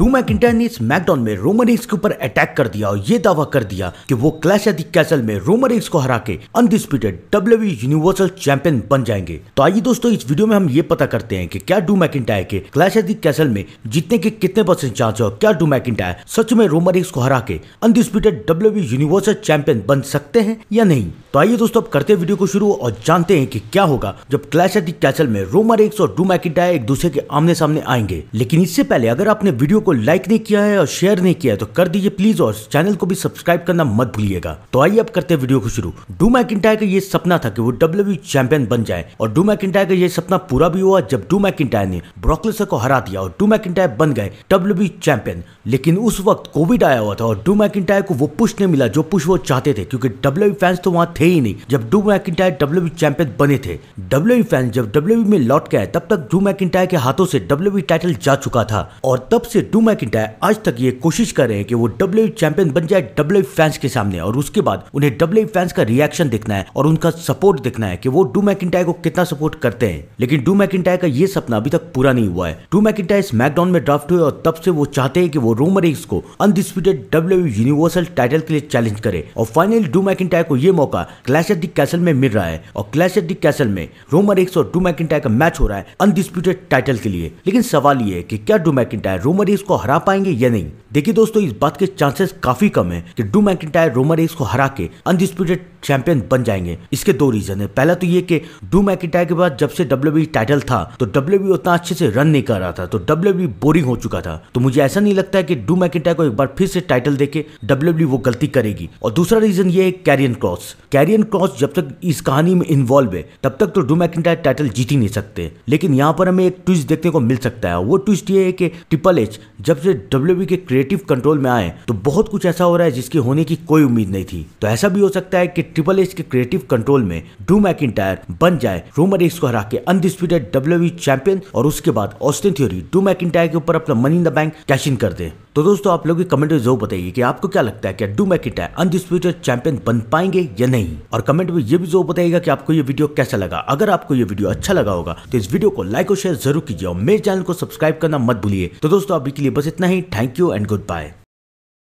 Drew McIntyre ने इस मैकडॉन में रोमन रेग्स के ऊपर अटैक कर दिया और ये दावा कर दिया कि वो क्लैश ऑफ द कैसल में रोमन रेग्स को हरा के अनडिस्प्यूटेड डब्ल्यू यूनिवर्सल चैंपियन बन जाएंगे तो आइए दोस्तों इस वीडियो में हम ये पता करते हैं कि क्या डू मैकिंटायर के क्लैश ऑफ द कैसल में जीतने के कितने परसेंट चांस है क्या डू मैकिंटायर सच में रोमन रेग्स को हरा के अनडिस्प्यूटेड डब्ल्यू यूनिवर्सल चैंपियन बन सकते हैं या नहीं तो आइए दोस्तों अब करते हैं वीडियो को शुरू और जानते हैं कि क्या होगा जब क्लैश ऑफ द कैसल में रोमन रेग्स और डू मैकिंटायर एक दूसरे के आमने सामने आएंगे लेकिन इससे पहले अगर आपने वीडियो को को लाइक नहीं किया है और शेयर नहीं किया है तो कर दीजिए प्लीज और चैनल को भी सब्सक्राइब करना मत भूलिएगा तो आइए अब करते हैं वीडियो को शुरू डू मैकिटायर का ये सपना था कि वो डब्ल्यू चैंपियन बन जाए और डू मैकिटायर का ये सपना पूरा भी हुआ जब डू मैकिटायर ने ब्रोकलेसर को हरा दिया और डू मैकिटायर बन गए डब्ल्यू चैंपियन लेकिन उस वक्त कोविड आया हुआ था और डू मैकिटायर को वो पुष्ट नहीं मिला जो पुष्ट वो चाहते थे क्योंकि डब्ल्यू फैंस तो वहाँ थे ही नहीं जब डू मैकिटायर डब्ल्यू चैंपियन बने थे डब्ल्यू फैंस जब डब्ल्यू में लौट के आए तब तक डू मैकिटायर के हाथों से डब्ल्यू टाइटल जा चुका था और तब से डू ड्रू मैकिटायर आज तक ये कोशिश कर रहे हैं कि वो डब्ल्यू चैंपियन बन जाए डब्ल्यू फैंस के सामने और उसके बाद उन्हें डब्ल्यू फैंस का रिएक्शन देखना है और उनका सपोर्ट देखना है कि वो डू मैकिटायर को कितना सपोर्ट करते हैं लेकिन डू मैकिटायर का ये सपना अभी तक पूरा नहीं हुआ है डू मैकिटायर स्मैकडाउन में ड्राफ्ट हुए और तब से वो चाहते हैं कि वो रोमर रेंस को अनडिस्प्यूटेड डब्ल्यू यूनिवर्सल टाइटल के लिए चैलेंज करे और फाइनल डू मैकिटायर को ये मौका क्लैश एट दी कैसल में मिल रहा है और क्लैश एट दी कैसल में रोमर रेंस और डू मैकिटायर का मैच हो रहा है अनडिस्प्यूटेड टाइटल के लिए लेकिन सवाल ये है कि क्या डू मैकिटायर रोमर रेंस को हरा पाएंगे या नहीं देखिए दोस्तों इस बात के चांसेस काफी कम है कि डू मैकिटायर रोमन रेस को हरा के अनडिस्प्यूटेड चैंपियन बन जाएंगे इसके दो रीजन है पहला तो ये कि डू मैकिटायर के बाद जब से डब्ल्यू टाइटल था तो डब्ल्यू उतना अच्छे से रन नहीं कर रहा था तो डब्ल्यू बोरिंग हो चुका था तो मुझे ऐसा नहीं लगता है कि डू मैकिटायर को एक बार फिर से टाइटल देके डब्ल्यू वो गलती करेगी और दूसरा रीजन ये है कैरियन क्रॉस कैरियन क्रॉस जब तक इस कहानी में इन्वॉल्व है तब तक तो डू मैकिटायर टाइटल जीत ही नहीं सकते लेकिन यहाँ पर हमें एक ट्विस्ट देखने को मिल सकता है वो ट्विस्ट ये है कि ट्रिपल एच जब से डब्ल्यू के क्रिएटिव कंट्रोल में आए तो बहुत कुछ ऐसा हो रहा है जिसके होने की कोई उम्मीद नहीं थी तो ऐसा भी हो सकता है कि ट्रिपल एच के क्रिएटिव कंट्रोल में ड्रू मैक बन जाए रोमन रेस को हरा के अनडिस्प्यूटेड डब्ल्यू चैंपियन और उसके बाद ऑस्टिन थ्योरी ड्रू मैक के ऊपर अपना money in the bank cash in कर दे तो दोस्तों आप लोग कमेंट में जरूर बताइए कि आपको क्या लगता है क्या डू मैकिटा अनडिस्प्यूटेड चैंपियन बन पाएंगे या नहीं और कमेंट में ये भी जरूर बताइएगा कि आपको ये वीडियो कैसा लगा अगर आपको ये वीडियो अच्छा लगा होगा तो इस वीडियो को लाइक और शेयर जरूर कीजिए और मेरे चैनल को सब्सक्राइब करना मत भूलिए तो दोस्तों अभी के लिए बस इतना ही thank you and good bye